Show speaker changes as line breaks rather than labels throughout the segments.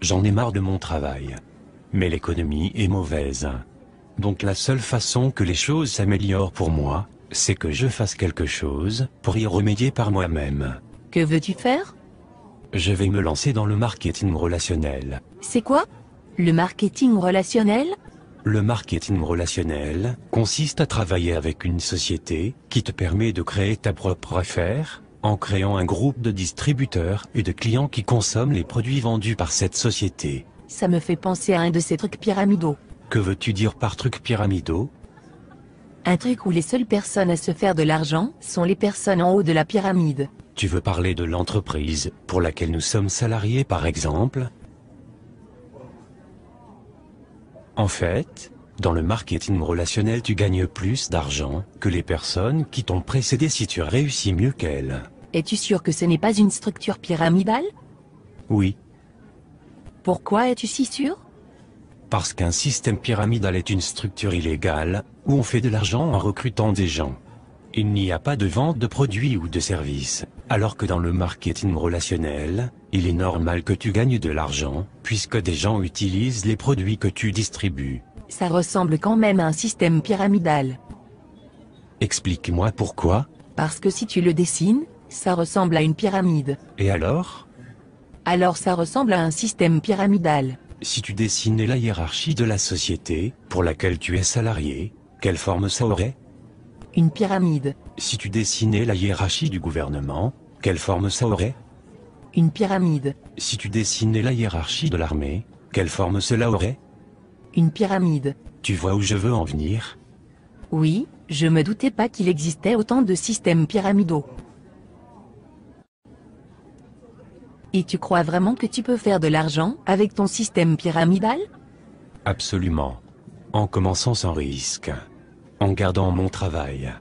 J'en ai marre de mon travail. Mais l'économie est mauvaise. Donc la seule façon que les choses s'améliorent pour moi, c'est que je fasse quelque chose pour y remédier par moi-même.
Que veux-tu faire
Je vais me lancer dans le marketing relationnel.
C'est quoi Le marketing relationnel
le marketing relationnel consiste à travailler avec une société qui te permet de créer ta propre affaire en créant un groupe de distributeurs et de clients qui consomment les produits vendus par cette société.
Ça me fait penser à un de ces trucs pyramidaux.
Que veux-tu dire par trucs pyramidaux
Un truc où les seules personnes à se faire de l'argent sont les personnes en haut de la pyramide.
Tu veux parler de l'entreprise pour laquelle nous sommes salariés par exemple En fait, dans le marketing relationnel tu gagnes plus d'argent que les personnes qui t'ont précédé si tu réussis mieux qu'elles.
Es-tu sûr que ce n'est pas une structure pyramidale Oui. Pourquoi es-tu si sûr
Parce qu'un système pyramidal est une structure illégale, où on fait de l'argent en recrutant des gens. Il n'y a pas de vente de produits ou de services, alors que dans le marketing relationnel, il est normal que tu gagnes de l'argent, puisque des gens utilisent les produits que tu distribues
ça ressemble quand même à un système pyramidal.
Explique-moi pourquoi
Parce que si tu le dessines, ça ressemble à une pyramide.
Et alors
Alors ça ressemble à un système pyramidal.
Si tu dessinais la hiérarchie de la société, pour laquelle tu es salarié, quelle forme ça aurait Une
pyramide.
Si tu dessinais la hiérarchie du gouvernement, quelle forme ça aurait
Une pyramide.
Si tu dessinais la hiérarchie de l'armée, quelle forme cela aurait
une pyramide.
Tu vois où je veux en venir
Oui, je me doutais pas qu'il existait autant de systèmes pyramidaux. Et tu crois vraiment que tu peux faire de l'argent avec ton système pyramidal
Absolument. En commençant sans risque. En gardant mon travail.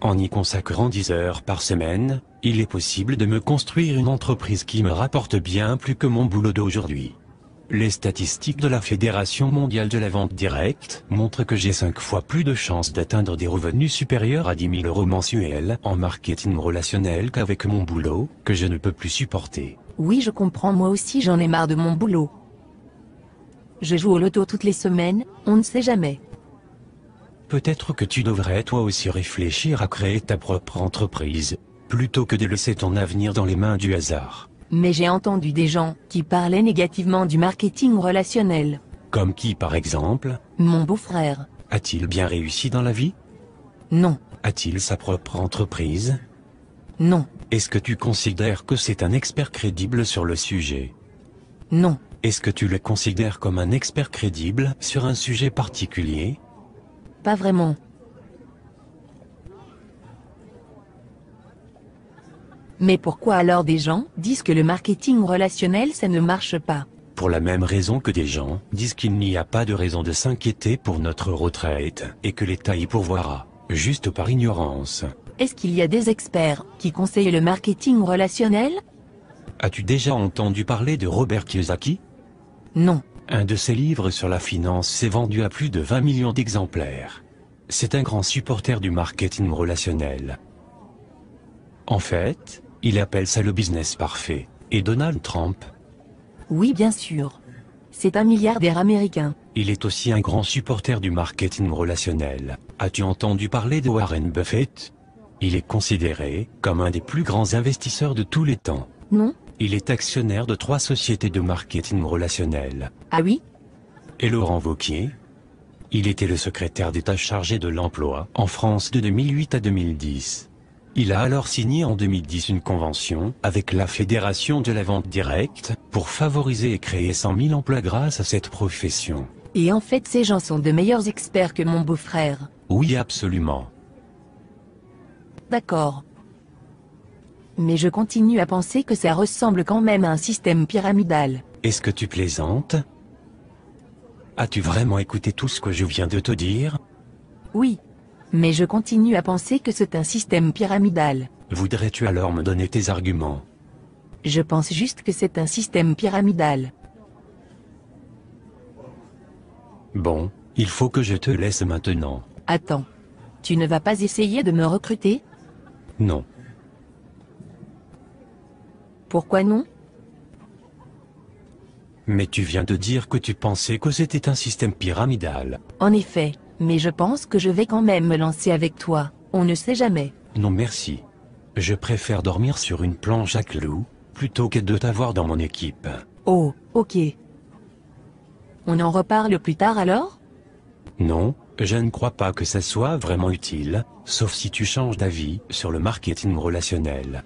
En y consacrant 10 heures par semaine, il est possible de me construire une entreprise qui me rapporte bien plus que mon boulot d'aujourd'hui. Les statistiques de la Fédération mondiale de la vente directe montrent que j'ai 5 fois plus de chances d'atteindre des revenus supérieurs à 10 000 euros mensuels en marketing relationnel qu'avec mon boulot, que je ne peux plus supporter.
Oui je comprends moi aussi j'en ai marre de mon boulot. Je joue au loto toutes les semaines, on ne sait jamais.
Peut-être que tu devrais toi aussi réfléchir à créer ta propre entreprise, plutôt que de laisser ton avenir dans les mains du hasard
mais j'ai entendu des gens qui parlaient négativement du marketing relationnel.
Comme qui par exemple
Mon beau-frère.
A-t-il bien réussi dans la vie Non. A-t-il sa propre entreprise Non. Est-ce que tu considères que c'est un expert crédible sur le sujet Non. Est-ce que tu le considères comme un expert crédible sur un sujet particulier
Pas vraiment. Mais pourquoi alors des gens disent que le marketing relationnel ça ne marche pas
pour la même raison que des gens disent qu'il n'y a pas de raison de s'inquiéter pour notre retraite, et que l'État y pourvoira, juste par ignorance.
Est-ce qu'il y a des experts qui conseillent le marketing relationnel
As-tu déjà entendu parler de Robert Kiyosaki Non. Un de ses livres sur la finance s'est vendu à plus de 20 millions d'exemplaires. C'est un grand supporter du marketing relationnel. En fait, il appelle ça le business parfait. Et Donald Trump
Oui, bien sûr. C'est un milliardaire américain.
Il est aussi un grand supporter du marketing relationnel. As-tu entendu parler de Warren Buffett Il est considéré comme un des plus grands investisseurs de tous les temps. Non Il est actionnaire de trois sociétés de marketing relationnel. Ah oui Et Laurent Vauquier Il était le secrétaire d'État chargé de l'emploi en France de 2008 à 2010. Il a alors signé en 2010 une convention avec la Fédération de la vente directe pour favoriser et créer 100 000 emplois grâce à cette profession.
Et en fait ces gens sont de meilleurs experts que mon beau-frère.
Oui absolument.
D'accord. Mais je continue à penser que ça ressemble quand même à un système pyramidal.
Est-ce que tu plaisantes As-tu vraiment écouté tout ce que je viens de te dire
Oui, mais je continue à penser que c'est un système pyramidal.
Voudrais-tu alors me donner tes arguments
Je pense juste que c'est un système pyramidal.
Bon, il faut que je te laisse maintenant.
Attends. Tu ne vas pas essayer de me recruter Non. Pourquoi non
Mais tu viens de dire que tu pensais que c'était un système pyramidal.
En effet mais je pense que je vais quand même me lancer avec toi, on ne sait jamais.
Non merci. Je préfère dormir sur une planche à clous, plutôt que de t'avoir dans mon équipe.
Oh, ok. On en reparle plus tard alors
Non, je ne crois pas que ça soit vraiment utile, sauf si tu changes d'avis sur le marketing relationnel.